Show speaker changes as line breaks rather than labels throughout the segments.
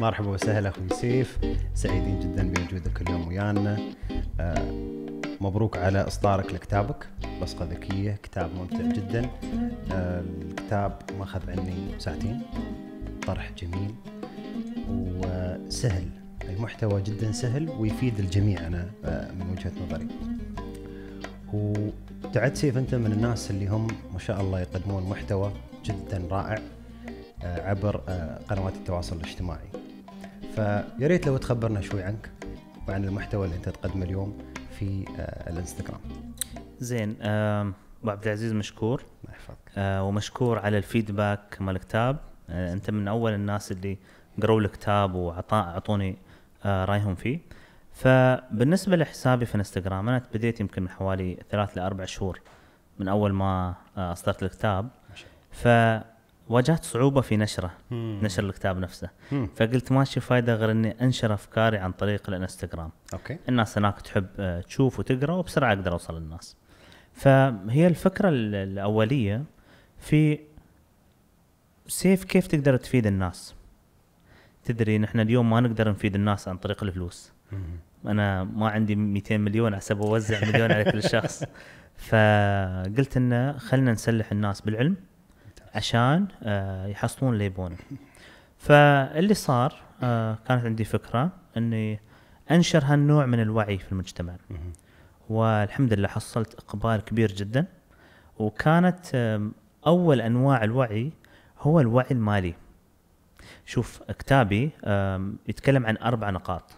مرحبا وسهلا اخوي سيف سعيدين جدا بوجودك اليوم ويانا آه، مبروك على اصدارك لكتابك بصقه ذكيه كتاب ممتع جدا آه، الكتاب ما اخذ عني ساعتين طرح جميل وسهل المحتوى جدا سهل ويفيد الجميع انا آه، من وجهه نظري وتعد سيف انت من الناس اللي هم ما شاء الله يقدمون محتوى جدا رائع عبر قنوات التواصل الاجتماعي فيا ريت لو تخبرنا شوي عنك وعن المحتوى اللي انت تقدمه اليوم في آه، الانستغرام
زين ابو عبد العزيز مشكور الله يحفظك آه، ومشكور على الفيدباك مال الكتاب آه، انت من اول الناس اللي قروا الكتاب واعطوني رايهم فيه فبالنسبه لحسابي في انستغرام انا بديت يمكن من حوالي ثلاث لاربع شهور من اول ما اصدرت الكتاب ف واجهت صعوبه في نشره مم. نشر الكتاب نفسه مم. فقلت ماشي فايده غير اني انشر افكاري عن طريق الانستغرام اوكي الناس هناك تحب آه، تشوف وتقرا وبسرعه اقدر اوصل للناس فهي الفكره الاوليه في سيف كيف تقدر تفيد الناس تدري نحن اليوم ما نقدر نفيد الناس عن طريق الفلوس مم. انا ما عندي 200 مليون حسب اوزع مليون على كل شخص فقلت انه خلنا نسلح الناس بالعلم عشان آه، يحصلون ليبون فاللي صار آه، كانت عندي فكره اني انشر هالنوع من الوعي في المجتمع والحمد لله حصلت اقبال كبير جدا وكانت اول انواع الوعي هو الوعي المالي شوف كتابي يتكلم عن اربع نقاط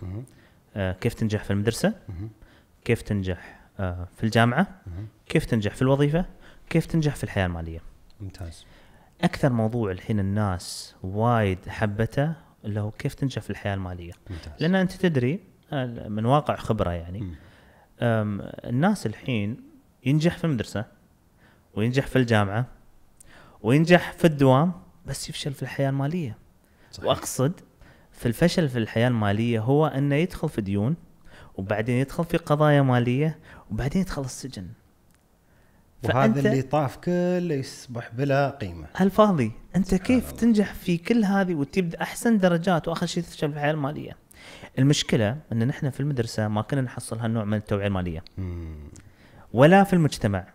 آه، كيف تنجح في المدرسه كيف تنجح في الجامعه كيف تنجح في الوظيفه كيف تنجح في الحياه الماليه ممتاز اكثر موضوع الحين الناس وايد حبته اللي هو كيف تنجح في الحياه الماليه ممتاز. لان انت تدري آه، من واقع خبره يعني الناس الحين ينجح في المدرسه وينجح في الجامعه وينجح في الدوام بس يفشل في الحياه الماليه صحيح. واقصد في الفشل في الحياه الماليه هو انه يدخل في ديون وبعدين يدخل في قضايا ماليه وبعدين يدخل السجن وهذا اللي طاف كله يصبح بلا قيمه هالفاضي انت كيف الله. تنجح في كل هذه وتبدا احسن درجات واخر شيء تشتغل في الحياه الماليه المشكله ان نحن في المدرسه ما كنا نحصل هالنوع من التوعيه الماليه ولا في المجتمع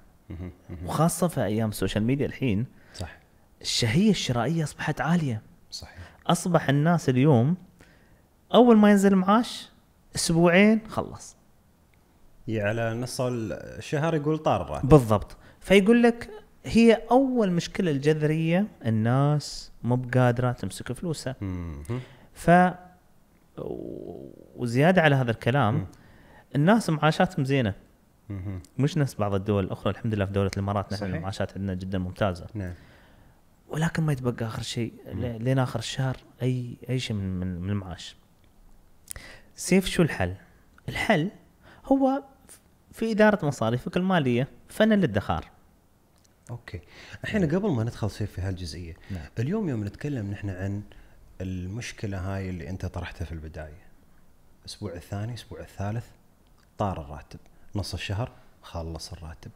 وخاصه في ايام السوشيال ميديا الحين صح الشهيه الشرائيه اصبحت عاليه صحيح اصبح الناس اليوم اول ما ينزل معاش اسبوعين خلص
يعني على نص الشهر يقول طار بالضبط فيقول لك
هي اول مشكله الجذريه الناس مو بقادره تمسك فلوسها ف وزياده على هذا الكلام الناس معاشاتهم زينه مش نفس بعض الدول الاخرى الحمد لله في دوله الامارات نحن المعاشات عندنا جدا ممتازه نعم ولكن ما يتبقى اخر شيء لين اخر الشهر اي اي شيء من من المعاش سيف شو الحل؟ الحل هو في اداره مصاريفك الماليه فن الادخار
اوكي الحين إيه. قبل ما ندخل سيف في هالجزئيه نعم. اليوم يوم نتكلم نحن عن المشكله هاي اللي انت طرحتها في البدايه الاسبوع الثاني الاسبوع الثالث طار الراتب نص الشهر خلص الراتب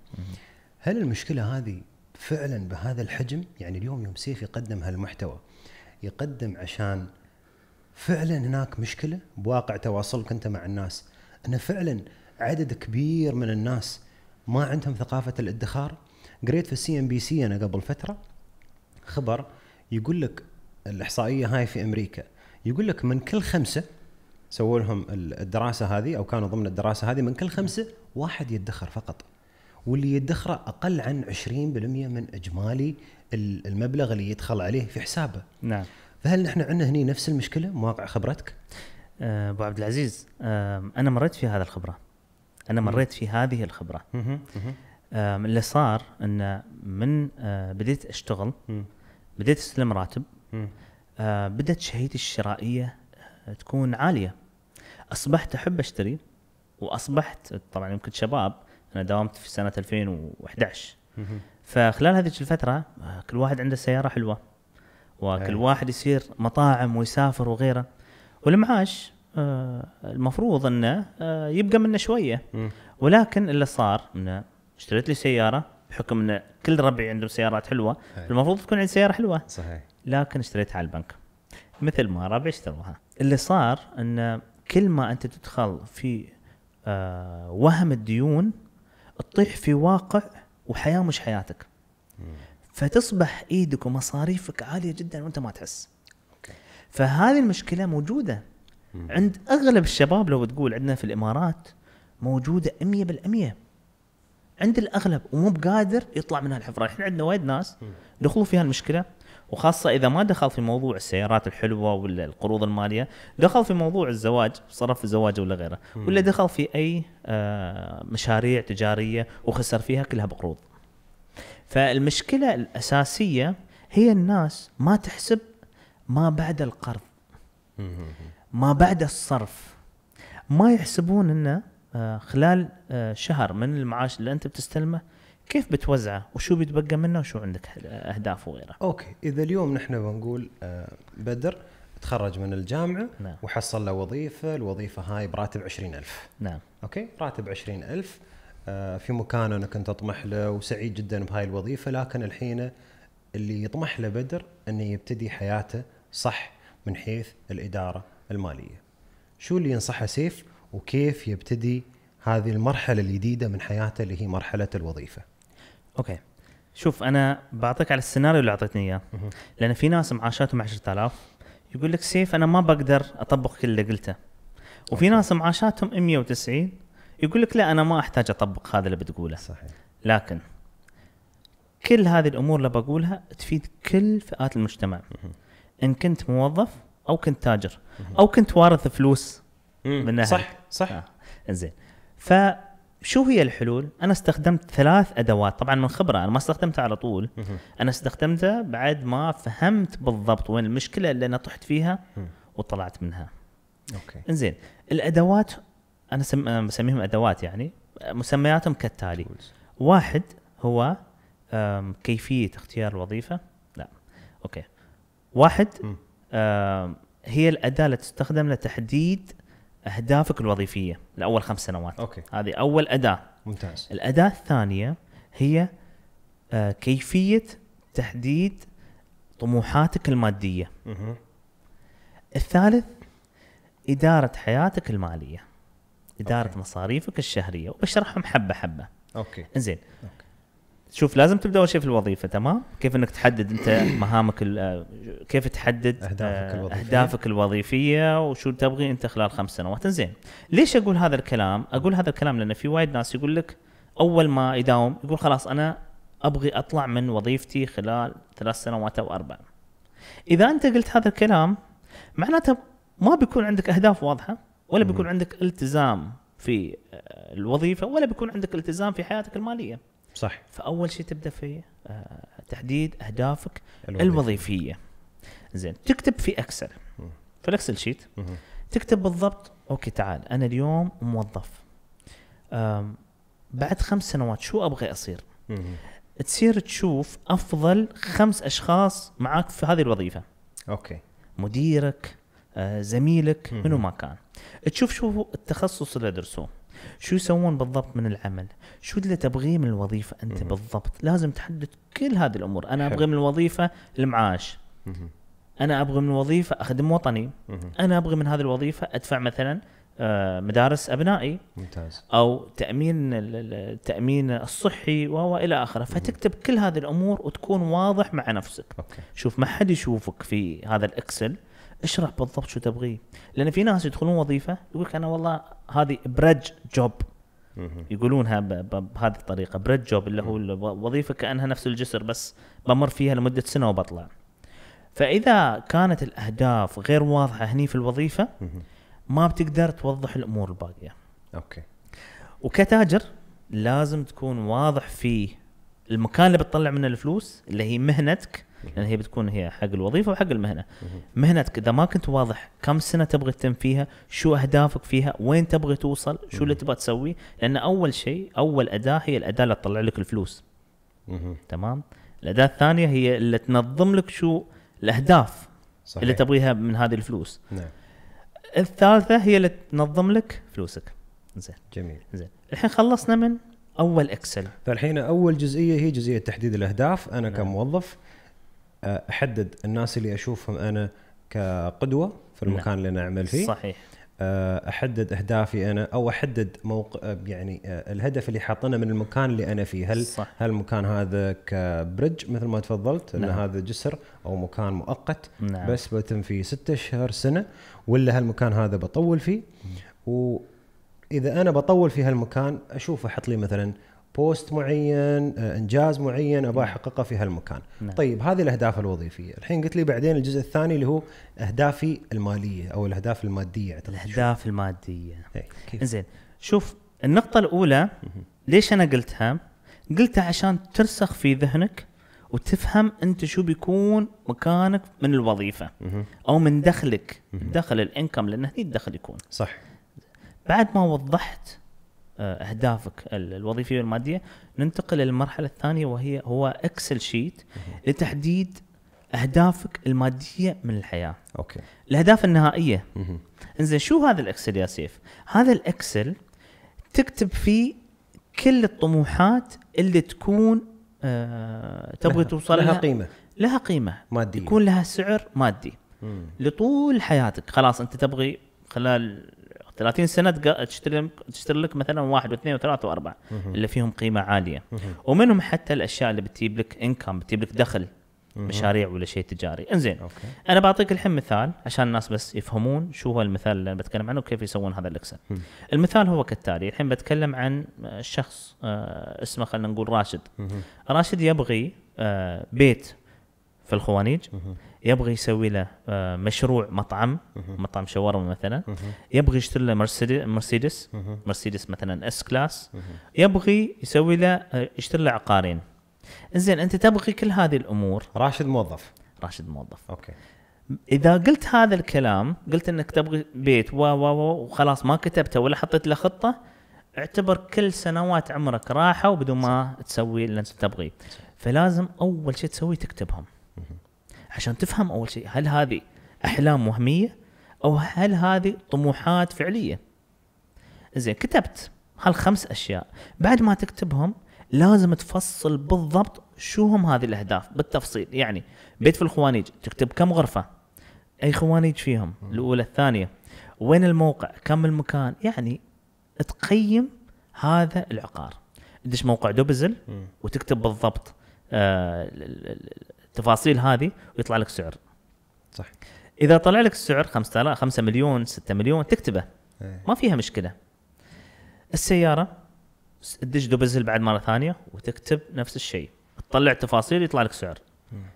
هل المشكله هذه فعلا بهذا الحجم يعني اليوم يوم سيف يقدم هالمحتوى يقدم عشان فعلا هناك مشكله بواقع تواصلك انت مع الناس انه فعلا عدد كبير من الناس ما عندهم ثقافه الادخار قريت في السي ام بي سي انا قبل فتره خبر يقول لك الاحصائيه هاي في امريكا يقول لك من كل خمسه سووا لهم الدراسه هذه او كانوا ضمن الدراسه هذه من كل خمسه واحد يدخر فقط واللي يدخره اقل عن 20% من اجمالي المبلغ اللي يدخل عليه في حسابه. نعم. فهل نحن عندنا هنا نفس المشكله مواقع خبرتك؟ أه، ابو عبد العزيز أه، انا مريت في هذا الخبره
انا مريت في هذه الخبره اللي صار ان من آه، بديت اشتغل بديت استلم راتب آه، بدات شهيتي الشرائيه آه، تكون عاليه اصبحت احب اشتري واصبحت طبعا يمكن شباب انا داومت في سنه 2011 فخلال هذه الفتره كل واحد عنده سياره حلوه وكل واحد يصير مطاعم ويسافر وغيره والمعاش آه، المفروض انه آه، يبقى منه شويه ولكن اللي صار انه اشتريت لي سياره بحكم ان كل ربعي عندهم سيارات حلوه المفروض تكون عندي سياره حلوه صحيح لكن اشتريتها على البنك مثل ما ربعي اشتروها اللي صار ان كل ما انت تدخل في آه، وهم الديون تطيح في واقع وحياه مش حياتك فتصبح ايدك ومصاريفك عاليه جدا وانت ما تحس فهذه المشكله موجوده عند اغلب الشباب لو تقول عندنا في الامارات موجوده 100% عند الاغلب ومو بقادر يطلع من هالحفره احنا عندنا وايد ناس دخلوا في هالمشكله وخاصه اذا ما دخل في موضوع السيارات الحلوه ولا القروض الماليه، دخل في موضوع الزواج، صرف في الزواج ولا غيره، ولا دخل في اي آه، مشاريع تجاريه وخسر فيها كلها بقروض. فالمشكله الاساسيه هي الناس ما تحسب ما بعد القرض. ما بعد الصرف ما يحسبون انه آه، خلال آه، شهر من المعاش اللي انت بتستلمه كيف بتوزعه وشو بيتبقى منه
وشو عندك أه، اهداف وغيره اوكي اذا اليوم نحن بنقول بدر تخرج من الجامعه نعم. وحصل له وظيفه الوظيفه هاي براتب 20000 نعم اوكي راتب 20000 في مكان انا كنت اطمح له وسعيد جدا بهاي الوظيفه لكن الحين اللي يطمح له بدر انه يبتدي حياته صح من حيث الاداره الماليه شو اللي ينصحه سيف وكيف يبتدي هذه المرحله الجديده من حياته اللي هي مرحله الوظيفه اوكي شوف
انا بعطيك على السيناريو اللي اعطيتني اياه لان في ناس معاشاتهم 10000 يقول لك سيف انا ما بقدر اطبق كل اللي قلته وفي ناس معاشاتهم 190 يقول لك لا انا ما احتاج اطبق هذا اللي بتقوله صحيح لكن كل هذه الامور اللي بقولها تفيد كل فئات المجتمع ان كنت موظف او كنت تاجر او كنت وارث فلوس من اهلك صح صح آه. زين فشو هي الحلول؟ انا استخدمت ثلاث ادوات طبعا من خبره انا ما استخدمتها على طول انا استخدمتها بعد ما فهمت بالضبط وين المشكله اللي انا طحت فيها وطلعت منها اوكي انزين الادوات انا سم... بسميهم آه، ادوات يعني مسمياتهم كالتالي واحد هو كيفيه اختيار الوظيفه لا اوكي واحد هي الاداه اللي تستخدم لتحديد اهدافك الوظيفيه لاول خمس سنوات اوكي هذه اول اداه ممتاز الاداه الثانيه هي آه، كيفيه تحديد طموحاتك الماديه مه. الثالث اداره حياتك الماليه اداره أوكي. مصاريفك الشهريه وبشرحهم حبه حبه اوكي زين أوكي. شوف لازم تبدا اول شيء في الوظيفه تمام كيف انك تحدد انت مهامك كيف تحدد اهدافك آه، الوظيفيه اهدافك الوظيفيه وشو تبغي انت خلال خمس سنوات زين ليش اقول هذا الكلام اقول هذا الكلام لان في وايد ناس يقول لك اول ما يداوم يقول خلاص انا ابغي اطلع من وظيفتي خلال ثلاث سنوات او اربع اذا انت قلت هذا الكلام معناته ما بيكون عندك اهداف واضحه ولا بيكون عندك التزام في آه، الوظيفه ولا بيكون عندك التزام في حياتك الماليه صح فاول شيء تبدا في آه، تحديد اهدافك الوظيفيه, الوظيفية. زين تكتب في اكسل في الاكسل شيت تكتب بالضبط اوكي تعال انا اليوم موظف بعد خمس سنوات شو ابغى اصير؟ تصير تشوف افضل خمس اشخاص معاك في هذه الوظيفه. اوكي. مديرك، آه، زميلك، منو ما كان. تشوف شو التخصص اللي درسوه. شو يسوون بالضبط من العمل شو اللي تبغيه من الوظيفه انت مم. بالضبط لازم تحدد كل هذه الامور انا ابغى من الوظيفه المعاش مم. انا ابغى من الوظيفه اخدم وطني مم. انا ابغى من هذه الوظيفه ادفع مثلا آه، مدارس ابنائي ممتاز او تامين التامين الصحي والى اخره فتكتب كل هذه الامور وتكون واضح مع نفسك أوكي. شوف ما حد يشوفك في هذا الاكسل اشرح بالضبط شو تبغيه لان في ناس يدخلون وظيفه يقول لك انا والله هذه برج جوب يقولونها بهذه الطريقه برج جوب اللي هو الوظيفه كانها نفس الجسر بس بمر فيها لمده سنه وبطلع فاذا كانت الاهداف غير واضحه هني في الوظيفه ما بتقدر توضح الامور الباقيه اوكي وكتاجر لازم تكون واضح في المكان اللي بتطلع منه الفلوس اللي هي مهنتك لان هي بتكون هي حق الوظيفه وحق المهنه مهنتك اذا ما كنت واضح كم سنه تبغى تتم فيها شو اهدافك فيها وين تبغى توصل شو اللي تبغى تسوي لان اول شيء اول اداه هي الاداه اللي تطلع لك الفلوس تمام الاداه الثانيه هي اللي تنظم لك شو الاهداف صحيح. اللي تبغيها من هذه الفلوس
نعم الثالثه هي اللي تنظم لك فلوسك زين جميل زين الحين خلصنا من اول اكسل فالحين اول جزئيه هي جزئيه تحديد الاهداف انا نعم. كموظف احدد الناس اللي اشوفهم انا كقدوه في نعم. المكان اللي انا اعمل فيه صحيح آه، احدد اهدافي انا او احدد موقع يعني آه، الهدف اللي حاطينه من المكان اللي انا فيه هل صح. هل المكان هذا كبرج مثل ما تفضلت نعم. ان هذا جسر او مكان مؤقت نعم. بس بتم فيه ستة اشهر سنه ولا هالمكان هذا بطول فيه واذا انا بطول في هالمكان اشوف احط لي مثلا بوست معين آه، انجاز معين ابغى نعم. احققه في هالمكان نعم. طيب هذه الاهداف الوظيفيه الحين قلت لي بعدين الجزء الثاني اللي هو اهدافي الماليه او الاهداف الماديه أعتقد الاهداف شو. الماديه إيه، زين شوف النقطه
الاولى ليش انا قلتها قلتها عشان ترسخ في ذهنك وتفهم انت شو بيكون مكانك من الوظيفه او من دخلك دخل الانكم لان هني الدخل يكون صح بعد ما وضحت آه، اهدافك الوظيفيه والماديه ننتقل للمرحله الثانيه وهي هو اكسل شيت لتحديد اهدافك الماديه من الحياه اوكي الاهداف النهائيه انزين شو هذا الاكسل يا سيف هذا الاكسل تكتب فيه كل الطموحات اللي تكون آه تبغي توصل لها لها قيمه لها قيمه ماديه يكون لها سعر مادي مم. لطول حياتك خلاص انت تبغي خلال 30 سنه تشتري تشتري لك مثلا واحد واثنين وثلاثه واربعه اللي فيهم قيمه عاليه ومنهم حتى الاشياء اللي بتجيب لك انكم بتجيب لك دخل مشاريع ولا شيء تجاري انزين أوكي. انا بعطيك الحين مثال عشان الناس بس يفهمون شو هو المثال اللي انا بتكلم عنه وكيف يسوون هذا الاكسل المثال هو كالتالي الحين بتكلم عن شخص آه، اسمه خلينا نقول راشد راشد يبغي آه، بيت في الخوانيج يبغى يسوي له آه، مشروع مطعم مطعم شاورما مثلا يبغى يشتري له مرسيدس مرسيدس مثلا اس كلاس يبغى يسوي له آه، يشتري له عقارين زين انت تبغي كل هذه الامور راشد موظف راشد موظف اوكي اذا قلت هذا الكلام قلت انك تبغي بيت و و وخلاص ما كتبته ولا حطيت له خطه اعتبر كل سنوات عمرك راحوا بدون ما تسوي اللي انت تبغيه فلازم اول شيء تسويه تكتبهم عشان تفهم اول شيء هل هذه احلام وهميه او هل هذه طموحات فعليه زين كتبت هالخمس اشياء بعد ما تكتبهم لازم تفصل بالضبط شو هم هذه الاهداف بالتفصيل يعني بيت في الخوانيج تكتب كم غرفه اي خوانيج فيهم الاولى الثانيه وين الموقع كم المكان يعني تقيم هذا العقار تدش موقع دوبزل وتكتب بالضبط آه التفاصيل هذه ويطلع لك سعر صح اذا طلع لك السعر 5000 5 مليون 6 مليون تكتبه إيه. ما فيها مشكله السياره تدش دوبزل بعد مره ثانيه وتكتب نفس الشيء تطلع تفاصيل يطلع لك سعر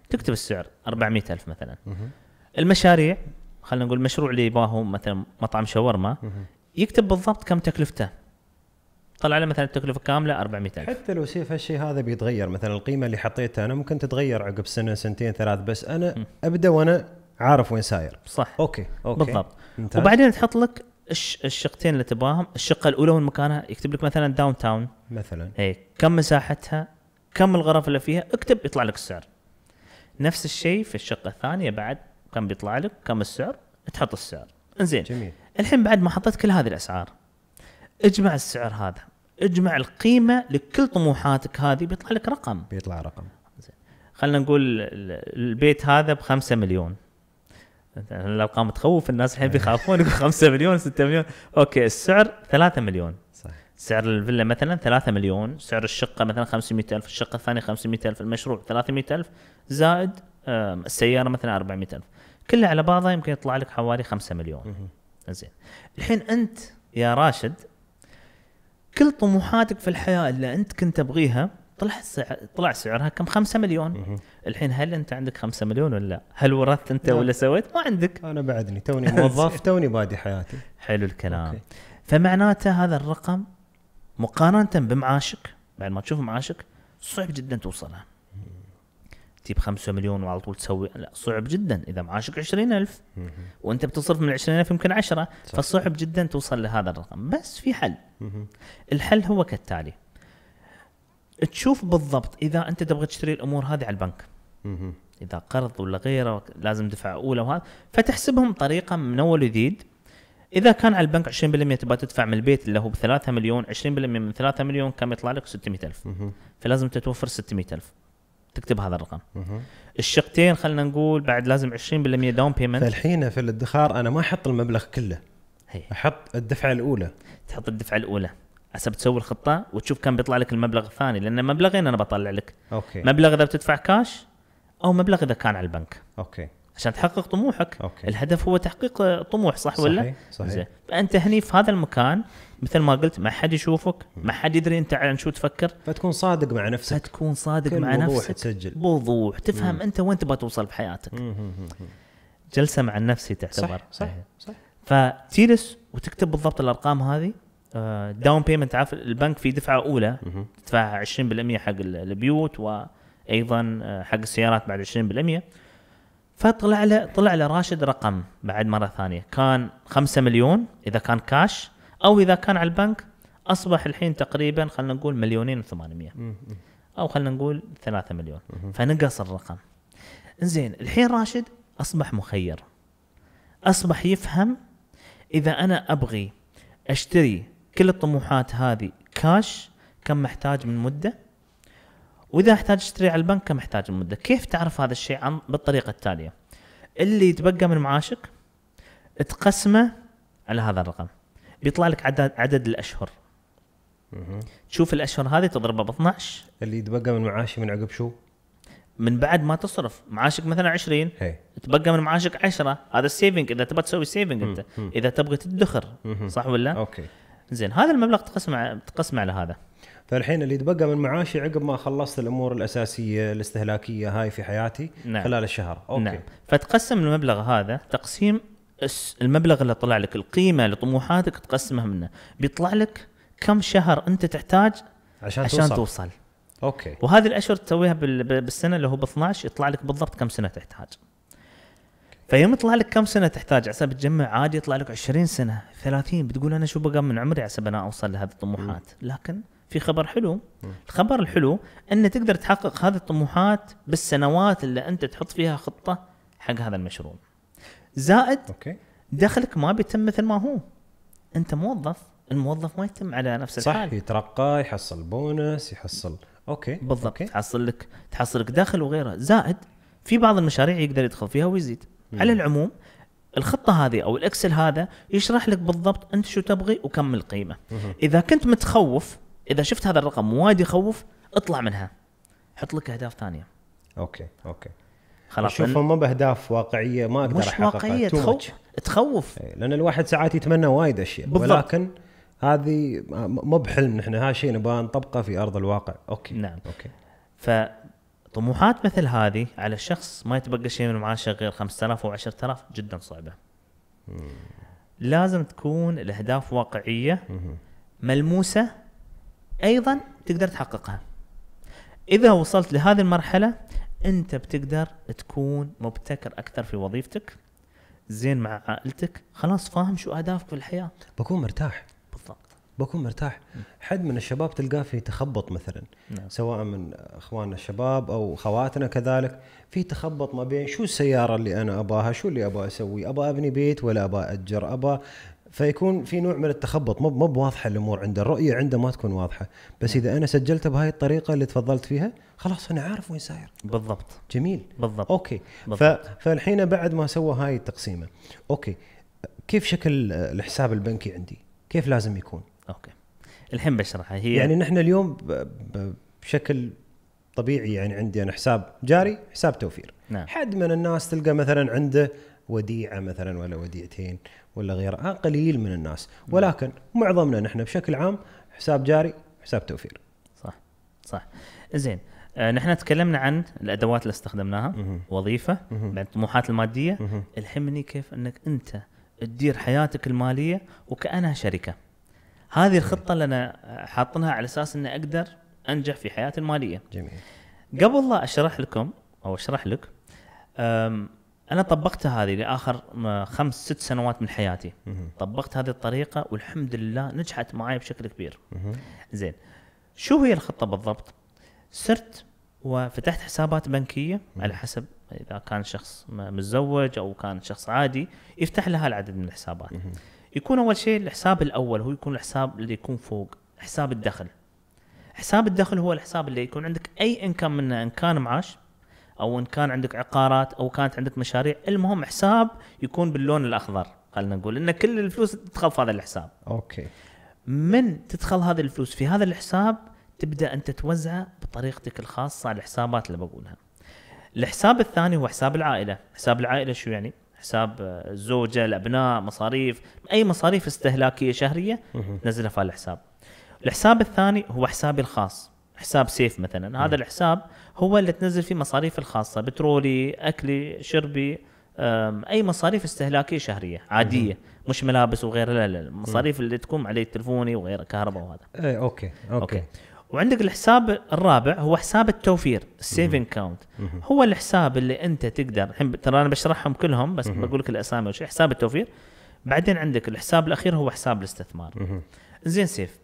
تكتب السعر 400 الف مثلا المشاريع خلينا نقول مشروع اللي يباهو مثلا مطعم شاورما يكتب بالضبط كم
تكلفته طلع له مثلا التكلفه كامله 400000 حتى لو سيف هالشيء هذا بيتغير مثلا القيمه اللي حطيتها انا ممكن تتغير عقب سنه سنتين ثلاث بس انا م. ابدا وانا عارف وين ساير صح اوكي اوكي بالضبط ممتاز. وبعدين تحط لك الشقتين اللي تباهم الشقه الاولى وين مكانها يكتب لك
مثلا داون تاون مثلا اي كم مساحتها كم الغرف اللي فيها اكتب يطلع لك السعر نفس الشيء في الشقه الثانيه بعد كم بيطلع لك كم السعر تحط السعر انزين جميل الحين بعد ما حطيت كل هذه الاسعار اجمع السعر هذا اجمع القيمه لكل طموحاتك هذه بيطلع لك رقم بيطلع رقم خلينا نقول البيت هذا ب 5 مليون الارقام تخوف الناس الحين بيخافون يقول 5 مليون 6 مليون اوكي السعر 3 مليون صح سعر الفيلا مثلا 3 مليون سعر الشقه مثلا 500000 الشقه الثانيه 500000 المشروع 300000 زائد السياره مثلا 400000 كله على بعضها يمكن يطلع لك حوالي 5 مليون زين الحين انت يا راشد كل طموحاتك في الحياه اللي انت كنت تبغيها طلع سعر طلع سعرها كم 5 مليون مه. الحين هل انت عندك 5 مليون ولا لا؟ هل ورثت انت لا. ولا سويت؟
ما عندك انا بعدني توني موظف توني
بادي حياتي حلو الكلام أوكي. فمعناته هذا الرقم مقارنه بمعاشك بعد ما تشوف معاشك صعب جدا توصله تجيب 5 مليون وعلى طول تسوي لا صعب جدا اذا معاشك 20000 وانت بتصرف من 20000 يمكن 10 فصعب جدا توصل لهذا الرقم بس في حل الحل هو كالتالي تشوف بالضبط اذا انت تبغى تشتري الامور هذه على البنك اذا قرض ولا غيره لازم دفعه اولى وهذا فتحسبهم طريقه من اول وجديد اذا كان على البنك 20% تبغى تدفع من البيت اللي هو ب 3 مليون 20% من 3 مليون كم يطلع لك 600000 فلازم تتوفر 600000 تكتب هذا الرقم الشقتين خلينا نقول بعد لازم 20% داون بيمنت فالحين في الادخار انا ما احط المبلغ كله هي. احط الدفعه الاولى تحط الدفعه الاولى حسب تسوي الخطه وتشوف كم بيطلع لك المبلغ الثاني لان مبلغين انا بطلع لك اوكي مبلغ اذا بتدفع كاش او مبلغ اذا كان على البنك اوكي عشان تحقق طموحك أوكي. الهدف هو تحقيق طموح صح صحيح. ولا صحيح زين فانت هني في هذا المكان مثل ما قلت ما حد يشوفك ما حد يدري انت عن شو تفكر فتكون صادق مع نفسك فتكون صادق مع نفسك تسجل بوضوح تفهم مم. انت وين تبغى توصل بحياتك مم. جلسه مع النفسي تعتبر صح صح, صح. إيه. صح. فتجلس وتكتب بالضبط الارقام هذه داون بيمنت عارف البنك في دفعه اولى تدفع 20% حق البيوت وايضا آه، حق السيارات بعد 20% فطلع له طلع له راشد رقم بعد مره ثانيه كان 5 مليون اذا كان كاش او اذا كان على البنك اصبح الحين تقريبا خلينا نقول مليونين و800 او خلينا نقول 3 مليون فنقص الرقم زين الحين راشد اصبح مخير اصبح يفهم اذا انا ابغي اشتري كل الطموحات هذه كاش كم محتاج من مده واذا احتاج اشتري على البنك كم احتاج المده كيف تعرف هذا الشيء عن بالطريقه التاليه اللي يتبقى من معاشك تقسمه على هذا الرقم بيطلع لك عدد عدد الاشهر تشوف الاشهر هذه تضربها ب 12 اللي يتبقى من معاشي من عقب شو؟ من بعد ما تصرف معاشك مثلا 20 هي. تبقى من معاشك 10 هذا السيفنج اذا تبغى تسوي
سيفنج انت اذا تبغى تدخر صح ولا؟ اوكي زين هذا المبلغ تقسمه تقسمه على هذا فالحين اللي يتبقى من معاشي عقب ما خلصت الامور الاساسيه الاستهلاكيه هاي في حياتي نعم. خلال الشهر اوكي نعم. فتقسم المبلغ هذا تقسيم
المبلغ اللي طلع لك القيمه لطموحاتك تقسمها منه بيطلع لك كم شهر انت تحتاج
عشان, عشان توصل. توصل اوكي
وهذه الاشهر تسويها بالسنه اللي هو ب 12 يطلع لك بالضبط كم سنه تحتاج فيوم يطلع لك كم سنه تحتاج عسى بتجمع عادي يطلع لك 20 سنه 30 بتقول انا شو بقى من عمري عسى انا اوصل لهذه الطموحات لكن في خبر حلو الخبر الحلو ان تقدر تحقق هذه الطموحات بالسنوات اللي انت تحط فيها خطه حق هذا المشروع زائد أوكي. دخلك ما بيتم مثل ما هو انت موظف الموظف ما يتم على نفس الحال صح يترقى يحصل بونس يحصل اوكي بالضبط أوكي. تحصل لك تحصل لك دخل وغيره زائد في بعض المشاريع يقدر يدخل فيها ويزيد مم. على العموم الخطه هذه او الاكسل هذا يشرح لك بالضبط انت شو تبغي وكم القيمه مم. اذا كنت متخوف اذا شفت هذا الرقم وايد يخوف اطلع منها حط لك اهداف ثانيه
اوكي اوكي خلاص شوف ما باهداف واقعيه ما اقدر مش واقعيه تخوف تخوف إيه، لان الواحد ساعات يتمنى وايد اشياء بالضبط. ولكن هذه مو بحلم نحن هذا شيء نبغى نطبقه في ارض الواقع اوكي نعم اوكي فطموحات مثل
هذه على الشخص ما يتبقى شيء من معاشه غير 5000 او 10000 جدا صعبه مم. لازم تكون الاهداف واقعيه مم. ملموسه ايضا تقدر تحققها اذا وصلت لهذه المرحله انت بتقدر تكون مبتكر اكثر في وظيفتك زين مع عائلتك
خلاص فاهم شو اهدافك في الحياه بكون مرتاح بالضبط بكون مرتاح حد من الشباب تلقاه في تخبط مثلا نعم. سواء من اخواننا الشباب او خواتنا كذلك في تخبط ما بين شو السياره اللي انا اباها شو اللي ابغى اسوي ابغى ابني بيت ولا ابغى اجر ابغى فيكون في نوع من التخبط مو مو بواضحه الامور عنده الرؤيه عنده ما تكون واضحه بس اذا انا سجلته بهاي الطريقه اللي تفضلت فيها خلاص انا عارف وين ساير بالضبط جميل بالضبط اوكي بالضبط. فالحين بعد ما سوى هاي التقسيمه اوكي كيف شكل الحساب البنكي عندي كيف لازم يكون اوكي الحين بشرحها هي يعني نحن اليوم بشكل طبيعي يعني عندي انا حساب جاري حساب توفير نعم. حد من الناس تلقى مثلا عنده وديعه مثلا ولا وديعتين ولا غيره آه، قليل من الناس ولكن معظمنا نحن بشكل عام حساب جاري حساب توفير صح صح زين آه نحن تكلمنا عن الادوات
اللي استخدمناها مه. وظيفه بعد الطموحات الماديه مه. الحمني كيف انك انت تدير حياتك الماليه وكانها شركه هذه الخطه اللي انا حاطنها على اساس اني اقدر انجح في حياتي الماليه جميل قبل لا اشرح لكم او اشرح لك انا طبقت هذه لاخر خمس ست سنوات من حياتي طبقت هذه الطريقه والحمد لله نجحت معي بشكل كبير زين شو هي الخطه بالضبط صرت وفتحت حسابات بنكيه على حسب اذا كان شخص متزوج او كان شخص عادي يفتح لها العدد من الحسابات يكون اول شيء الحساب الاول هو يكون الحساب اللي يكون فوق حساب الدخل حساب الدخل هو الحساب اللي يكون عندك اي انكم منه ان كان معاش او ان كان عندك عقارات او كانت عندك مشاريع المهم حساب يكون باللون الاخضر خلينا نقول ان كل الفلوس تدخل في هذا الحساب اوكي من تدخل هذه الفلوس في هذا الحساب تبدا انت توزعه بطريقتك الخاصه على الحسابات اللي بقولها الحساب الثاني هو حساب العائله حساب العائله شو يعني حساب آه، الزوجه الابناء مصاريف اي مصاريف استهلاكيه شهريه تنزلها في هذا الحساب الحساب الثاني هو حسابي الخاص حساب سيف مثلا هذا الحساب هو اللي تنزل فيه مصاريف الخاصه بترولي اكلي شربي اي مصاريف استهلاكيه شهريه عاديه مش ملابس وغيرها لا لا المصاريف اللي تكون عليه تلفوني وغيره كهرباء وهذا أي اوكي اوكي, أوكي. وعندك الحساب الرابع هو حساب التوفير السيفنج كاونت هو الحساب اللي انت تقدر الحين ترى انا بشرحهم كلهم بس بقول لك الاسامي وش حساب التوفير بعدين عندك الحساب الاخير هو حساب الاستثمار زين سيف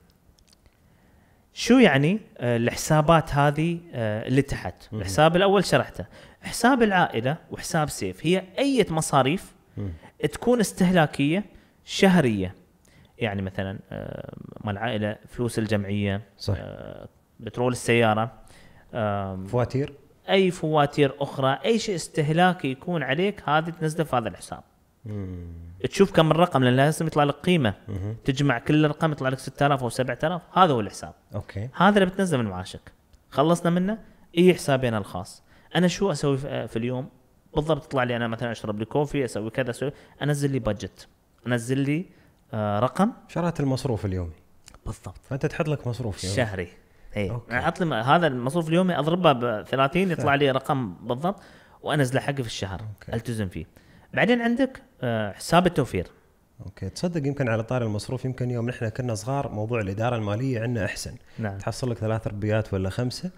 شو يعني آه, الحسابات هذه آه, اللي تحت الحساب الاول شرحته حساب العائله وحساب سيف هي اي مصاريف تكون استهلاكيه شهريه يعني مثلا آه, مال العائله فلوس الجمعيه صح بترول السياره فواتير اي فواتير اخرى اي شيء استهلاكي يكون عليك هذه تنزله في هذا الحساب تشوف كم الرقم لان لازم يطلع لك قيمه مم. تجمع كل الارقام يطلع لك 6000 او 7000 هذا هو الحساب اوكي هذا اللي بتنزل من معاشك خلصنا منه اي حسابين الخاص انا شو اسوي في اليوم بالضبط يطلع لي انا مثلا اشرب لي كوفي اسوي كذا اسوي انزل لي بادجت
انزل لي آه رقم شرات المصروف اليومي بالضبط فانت تحط لك مصروف يومي شهري اي
احط لي هذا المصروف اليومي اضربه ب 30 يطلع لي رقم
بالضبط وانزله حقي في الشهر أوكي. التزم فيه بعدين عندك آه، حساب التوفير اوكي تصدق يمكن على طار المصروف يمكن يوم نحن كنا صغار موضوع الاداره الماليه عندنا احسن نعم. تحصل لك ثلاث ربيات ولا خمسه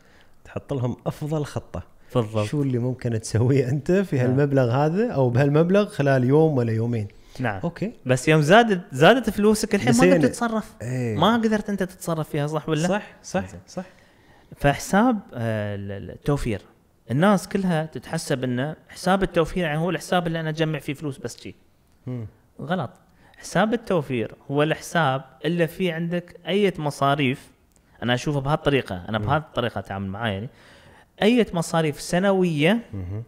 تحط لهم افضل خطه بالضبط شو اللي ممكن تسويه انت في نعم. هالمبلغ هذا او بهالمبلغ خلال يوم ولا يومين نعم
اوكي بس يوم زادت زادت فلوسك الحين ما قدرت تتصرف ايه. ما قدرت انت تتصرف فيها صح ولا صح صح صح, صح. فحساب آه، التوفير الناس كلها تتحسب انه حساب التوفير يعني هو الحساب اللي انا اجمع فيه فلوس بس شيء غلط حساب التوفير هو الحساب اللي فيه عندك اي مصاريف انا اشوفه بهالطريقه انا بهذه الطريقه اتعامل معاي يعني اي مصاريف سنويه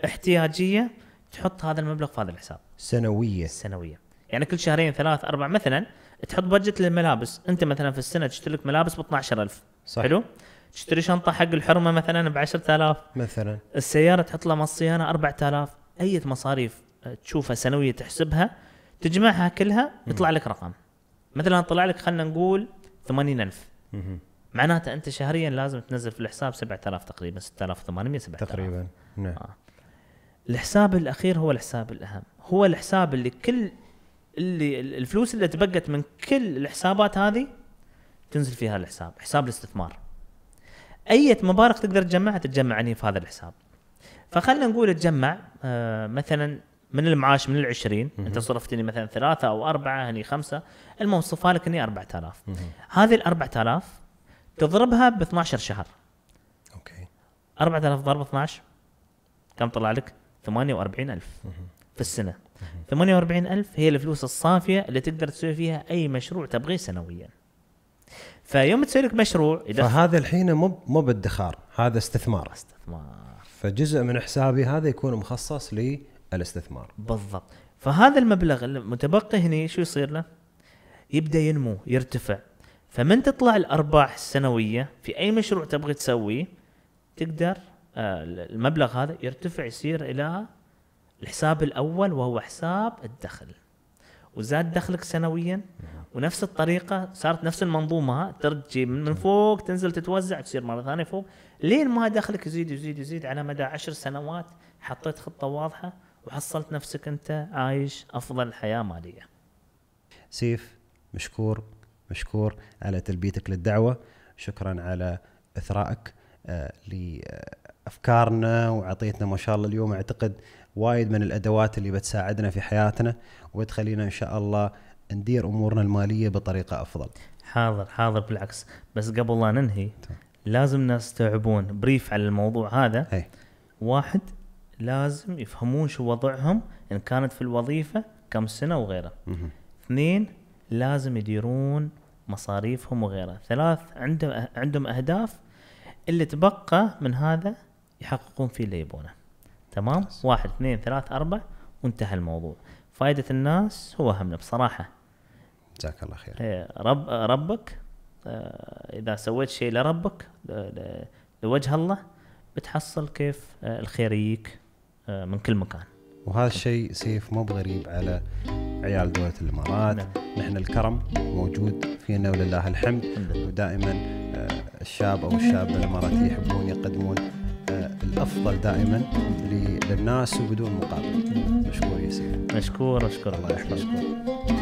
احتياجيه تحط هذا المبلغ في هذا الحساب
سنويه سنويه
يعني كل شهرين ثلاث اربع مثلا تحط بجت للملابس انت مثلا في السنه تشتري لك ملابس ب 12000 حلو تشتري شنطه حق الحرمه مثلا ب 10000 مثلا السياره تحط لها مال الصيانه 4000 اي مصاريف تشوفها سنويه تحسبها تجمعها كلها يطلع لك رقم مثلا طلع لك خلينا نقول 80000 معناته انت شهريا لازم تنزل في الحساب 7000 تقريبا 6800 7000 تقريبا نعم آه. الحساب الاخير هو الحساب الاهم هو الحساب اللي كل اللي الفلوس اللي تبقت من كل الحسابات هذه تنزل فيها الحساب حساب الاستثمار اي مبالغ تقدر تجمعها تتجمع عني في هذا الحساب فخلنا نقول تجمع آه، مثلا من المعاش من العشرين انت صرفت لي مثلا ثلاثة او اربعة هني خمسة المهم صفى لك اربعة 4000 هذه ال 4000 تضربها ب 12 شهر اوكي 4000 ضرب 12 كم طلع لك 48000 في السنة 48000 هي الفلوس الصافية اللي تقدر تسوي فيها اي مشروع تبغيه سنويا فيوم تسوي لك مشروع
اذا فهذا الحين مو مو بادخار هذا استثمار
استثمار
فجزء من حسابي هذا يكون مخصص للاستثمار بالضبط فهذا المبلغ المتبقي
هنا شو يصير له؟ يبدا ينمو يرتفع فمن تطلع الارباح السنويه في اي مشروع تبغى تسويه تقدر آه، المبلغ هذا يرتفع يصير الى الحساب الاول وهو حساب الدخل وزاد دخلك سنويا ونفس الطريقه صارت نفس المنظومه ها من فوق تنزل تتوزع تصير مره ثانيه فوق لين ما دخلك يزيد يزيد يزيد على مدى عشر سنوات حطيت خطه واضحه وحصلت نفسك انت عايش افضل حياه ماليه.
سيف مشكور مشكور على تلبيتك للدعوه، شكرا على اثرائك آه، لافكارنا وعطيتنا ما شاء الله اليوم اعتقد وايد من الادوات اللي بتساعدنا في حياتنا وبتخلينا ان شاء الله ندير امورنا الماليه بطريقه افضل. حاضر حاضر بالعكس
بس قبل لا ننهي لازم الناس يستوعبون بريف على الموضوع هذا هي. واحد لازم يفهمون شو وضعهم ان كانت في الوظيفه كم سنه وغيره. اثنين لازم يديرون مصاريفهم وغيره. ثلاث عندهم عندهم اهداف اللي تبقى من هذا يحققون فيه اللي يبونه. تمام واحد اثنين ثلاث اربع وانتهى الموضوع فائده الناس هو همنا بصراحه جزاك الله خير إيه، رب ربك آه، اذا سويت شيء لربك لوجه الله بتحصل كيف آه، الخير يجيك
آه، من كل مكان وهذا الشيء سيف مو بغريب على عيال دولة الإمارات نعم. نحن الكرم موجود فينا ولله الحمد ودائما الشاب أو الشابة الإماراتية يحبون يقدمون الافضل دائما للناس وبدون مقابل مشكور يا سيدي مشكور اشكر الله يحفظك